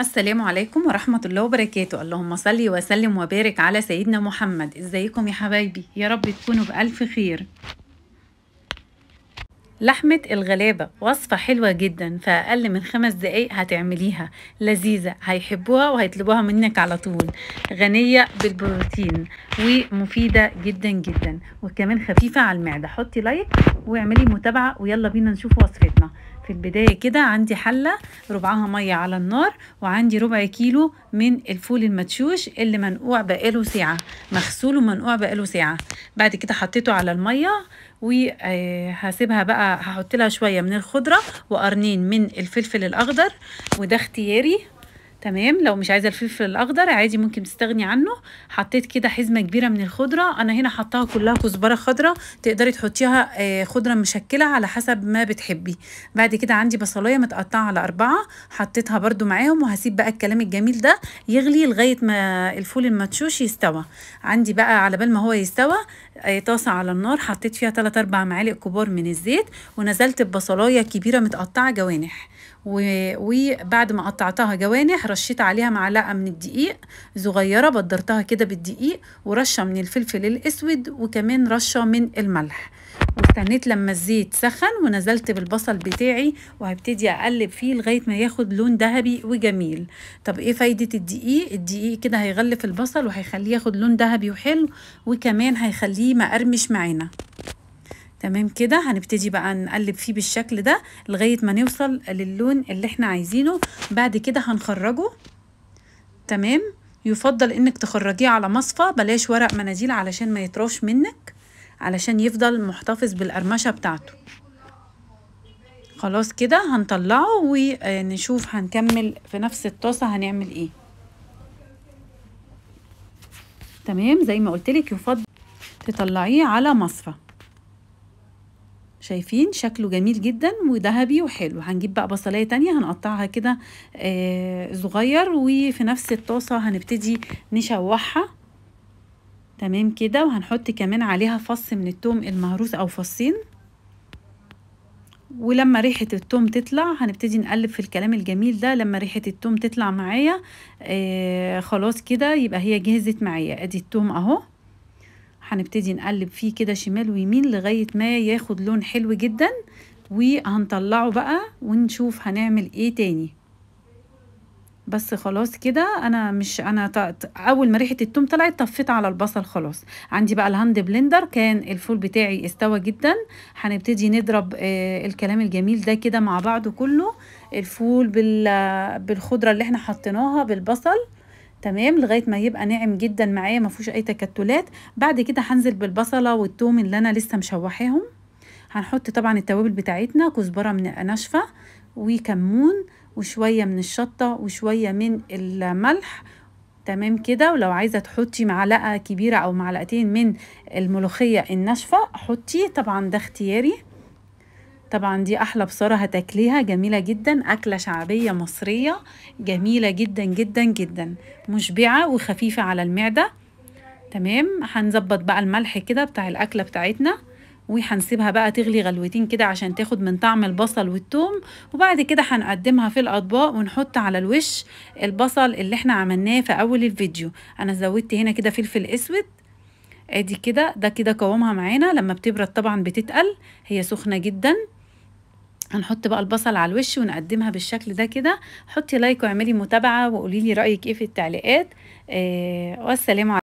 السلام عليكم ورحمة الله وبركاته اللهم صلي وسلم وبارك على سيدنا محمد ازيكم يا حبايبي يا رب تكونوا بألف خير لحمة الغلابة وصفة حلوة جدا في أقل من خمس دقايق هتعمليها لذيذة هيحبوها وهيطلبوها منك على طول غنية بالبروتين ومفيدة جدا جدا وكمان خفيفة على المعدة حطي لايك واعملي متابعة ويلا بينا نشوف وصفتنا في البداية كده عندي حلة ربعها مية على النار وعندي ربع كيلو من الفول المدشوش اللي منقوع بقاله ساعة مغسول ومنقوع بقاله ساعة بعد كده حطيته على المية وهسيبها بقى هحط لها شوية من الخضرة وقرنين من الفلفل الأخضر وده اختياري تمام لو مش عايزه الفلفل الاخضر عادي ممكن تستغني عنه حطيت كده حزمه كبيره من الخضره انا هنا حطاها كلها كزبره خضراء تقدري تحطيها آه، خضره مشكله على حسب ما بتحبي بعد كده عندي بصلايه متقطعه على اربعه حطيتها برده معاهم وهسيب بقى الكلام الجميل ده يغلي لغايه ما الفول المدشوش يستوى عندي بقى على بال ما هو يستوى آه، طاسه على النار حطيت فيها 3 4 معالق كبار من الزيت ونزلت ببصلايه كبيره متقطعه جوانح وبعد ما قطعتها جوانح رشيت عليها معلقة من الدقيق صغيرة بدرتها كده بالدقيق ورشة من الفلفل الأسود وكمان رشة من الملح واستنيت لما الزيت سخن ونزلت بالبصل بتاعي وهبتدي اقلب فيه لغايه ما ياخد لون ذهبي وجميل طب ايه فايده الدقيق الدقيق كده هيغلف البصل وهيخليه ياخد لون ذهبي وحلو وكمان هيخليه مقرمش معانا تمام كده هنبتدي بقى نقلب فيه بالشكل ده لغاية ما نوصل للون اللي احنا عايزينه بعد كده هنخرجه تمام يفضل انك تخرجيه على مصفى بلاش ورق مناديل علشان ما يطرش منك علشان يفضل محتفظ بالقرمشة بتاعته خلاص كده هنطلعه ونشوف هنكمل في نفس الطاسة هنعمل ايه تمام زي ما قلتلك يفضل تطلعيه على مصفى شايفين شكله جميل جدا وذهبي وحلو هنجيب بقى بصلايه تانية هنقطعها كده آه صغير وفي نفس الطاسه هنبتدي نشوحها تمام كده وهنحط كمان عليها فص من التوم المهروس او فصين ولما ريحة التوم تطلع هنبتدي نقلب في الكلام الجميل ده لما ريحة التوم تطلع معايا آه خلاص كده يبقى هي جهزت معايا ادي التوم اهو هنبتدي نقلب فيه كده شمال ويمين لغاية ما ياخد لون حلو جدا وهنطلعه بقى ونشوف هنعمل ايه تاني بس خلاص كده انا مش انا اول ما ريحه التوم طلعت طفيت على البصل خلاص عندي بقى الهاند بلندر كان الفول بتاعي استوى جدا هنبتدي نضرب آه الكلام الجميل ده كده مع بعضه كله الفول بالخضره اللي احنا حطيناها بالبصل تمام لغايه ما يبقى ناعم جدا معايا ما فيهوش اي تكتلات بعد كده هنزل بالبصله والثوم اللي انا لسه مشوحاهم هنحط طبعا التوابل بتاعتنا كزبره من ناشفه وكمون وشويه من الشطه وشويه من الملح تمام كده ولو عايزه تحطي معلقه كبيره او معلقتين من الملوخيه الناشفه حطي طبعا ده اختياري طبعا دي احلى بصاره هتاكليها جميله جدا اكله شعبيه مصريه جميله جدا جدا جدا مشبعه وخفيفه على المعده تمام هنظبط بقى الملح كده بتاع الاكله بتاعتنا وهنسيبها بقى تغلي غلوتين كده عشان تاخد من طعم البصل والثوم وبعد كده هنقدمها في الاطباق ونحط على الوش البصل اللي احنا عملناه في اول الفيديو انا زودت هنا كده فلفل اسود ادي كده ده كده قوامها معانا لما بتبرد طبعا بتتقل هي سخنه جدا هنحط بقى البصل على الوش ونقدمها بالشكل ده كده حطي لايك واعملي متابعه وقولي لي رايك ايه في التعليقات آه والسلام عليكم